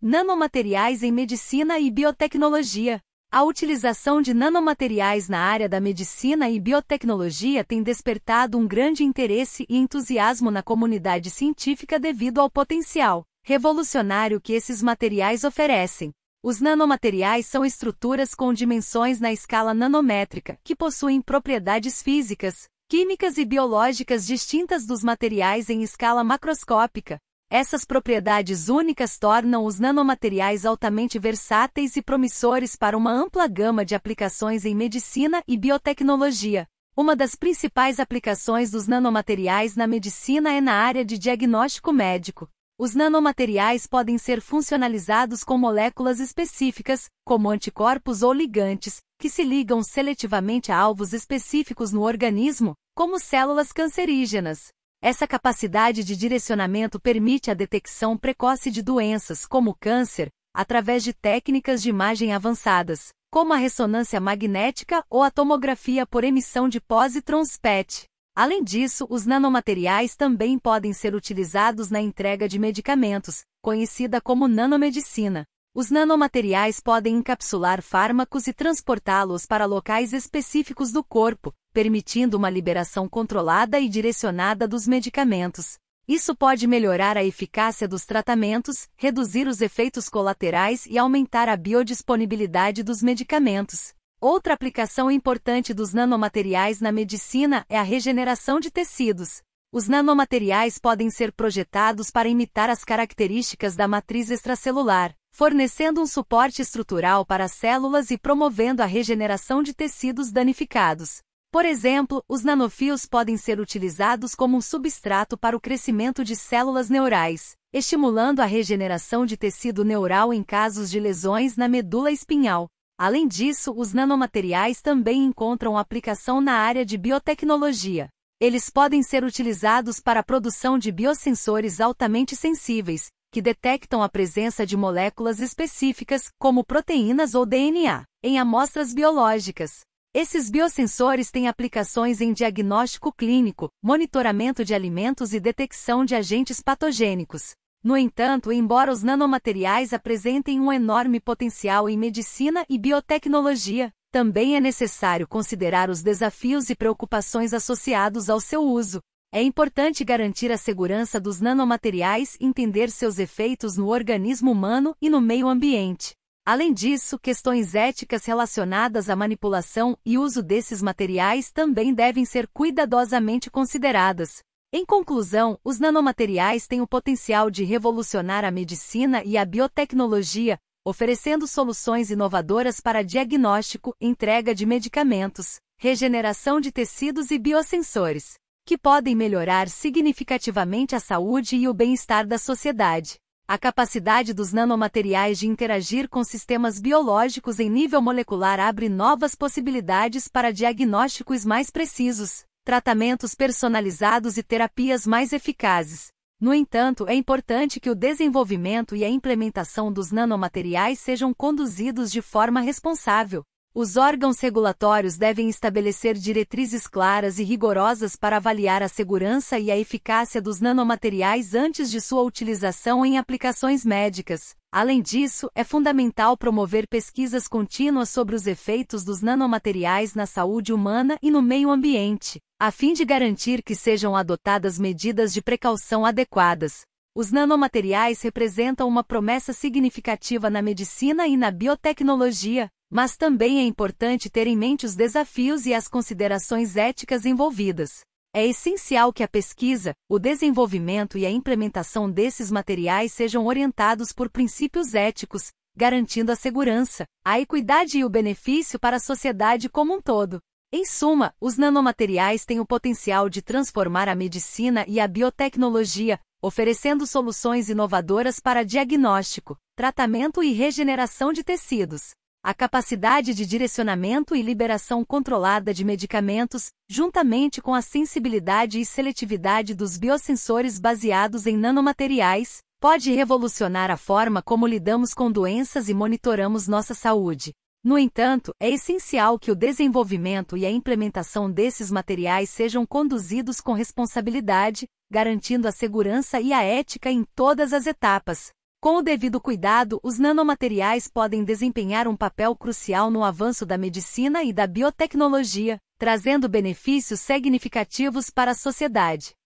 Nanomateriais em medicina e biotecnologia. A utilização de nanomateriais na área da medicina e biotecnologia tem despertado um grande interesse e entusiasmo na comunidade científica devido ao potencial revolucionário que esses materiais oferecem. Os nanomateriais são estruturas com dimensões na escala nanométrica, que possuem propriedades físicas, químicas e biológicas distintas dos materiais em escala macroscópica, essas propriedades únicas tornam os nanomateriais altamente versáteis e promissores para uma ampla gama de aplicações em medicina e biotecnologia. Uma das principais aplicações dos nanomateriais na medicina é na área de diagnóstico médico. Os nanomateriais podem ser funcionalizados com moléculas específicas, como anticorpos ou ligantes, que se ligam seletivamente a alvos específicos no organismo, como células cancerígenas. Essa capacidade de direcionamento permite a detecção precoce de doenças como câncer, através de técnicas de imagem avançadas, como a ressonância magnética ou a tomografia por emissão de pósitrons PET. Além disso, os nanomateriais também podem ser utilizados na entrega de medicamentos, conhecida como nanomedicina, os nanomateriais podem encapsular fármacos e transportá-los para locais específicos do corpo, permitindo uma liberação controlada e direcionada dos medicamentos. Isso pode melhorar a eficácia dos tratamentos, reduzir os efeitos colaterais e aumentar a biodisponibilidade dos medicamentos. Outra aplicação importante dos nanomateriais na medicina é a regeneração de tecidos. Os nanomateriais podem ser projetados para imitar as características da matriz extracelular, fornecendo um suporte estrutural para as células e promovendo a regeneração de tecidos danificados. Por exemplo, os nanofios podem ser utilizados como um substrato para o crescimento de células neurais, estimulando a regeneração de tecido neural em casos de lesões na medula espinhal. Além disso, os nanomateriais também encontram aplicação na área de biotecnologia. Eles podem ser utilizados para a produção de biosensores altamente sensíveis, que detectam a presença de moléculas específicas, como proteínas ou DNA, em amostras biológicas. Esses biosensores têm aplicações em diagnóstico clínico, monitoramento de alimentos e detecção de agentes patogênicos. No entanto, embora os nanomateriais apresentem um enorme potencial em medicina e biotecnologia, também é necessário considerar os desafios e preocupações associados ao seu uso, é importante garantir a segurança dos nanomateriais e entender seus efeitos no organismo humano e no meio ambiente. Além disso, questões éticas relacionadas à manipulação e uso desses materiais também devem ser cuidadosamente consideradas. Em conclusão, os nanomateriais têm o potencial de revolucionar a medicina e a biotecnologia, oferecendo soluções inovadoras para diagnóstico, entrega de medicamentos, regeneração de tecidos e biosensores que podem melhorar significativamente a saúde e o bem-estar da sociedade. A capacidade dos nanomateriais de interagir com sistemas biológicos em nível molecular abre novas possibilidades para diagnósticos mais precisos, tratamentos personalizados e terapias mais eficazes. No entanto, é importante que o desenvolvimento e a implementação dos nanomateriais sejam conduzidos de forma responsável, os órgãos regulatórios devem estabelecer diretrizes claras e rigorosas para avaliar a segurança e a eficácia dos nanomateriais antes de sua utilização em aplicações médicas. Além disso, é fundamental promover pesquisas contínuas sobre os efeitos dos nanomateriais na saúde humana e no meio ambiente, a fim de garantir que sejam adotadas medidas de precaução adequadas. Os nanomateriais representam uma promessa significativa na medicina e na biotecnologia, mas também é importante ter em mente os desafios e as considerações éticas envolvidas. É essencial que a pesquisa, o desenvolvimento e a implementação desses materiais sejam orientados por princípios éticos, garantindo a segurança, a equidade e o benefício para a sociedade como um todo. Em suma, os nanomateriais têm o potencial de transformar a medicina e a biotecnologia, oferecendo soluções inovadoras para diagnóstico, tratamento e regeneração de tecidos. A capacidade de direcionamento e liberação controlada de medicamentos, juntamente com a sensibilidade e seletividade dos biosensores baseados em nanomateriais, pode revolucionar a forma como lidamos com doenças e monitoramos nossa saúde. No entanto, é essencial que o desenvolvimento e a implementação desses materiais sejam conduzidos com responsabilidade, garantindo a segurança e a ética em todas as etapas. Com o devido cuidado, os nanomateriais podem desempenhar um papel crucial no avanço da medicina e da biotecnologia, trazendo benefícios significativos para a sociedade.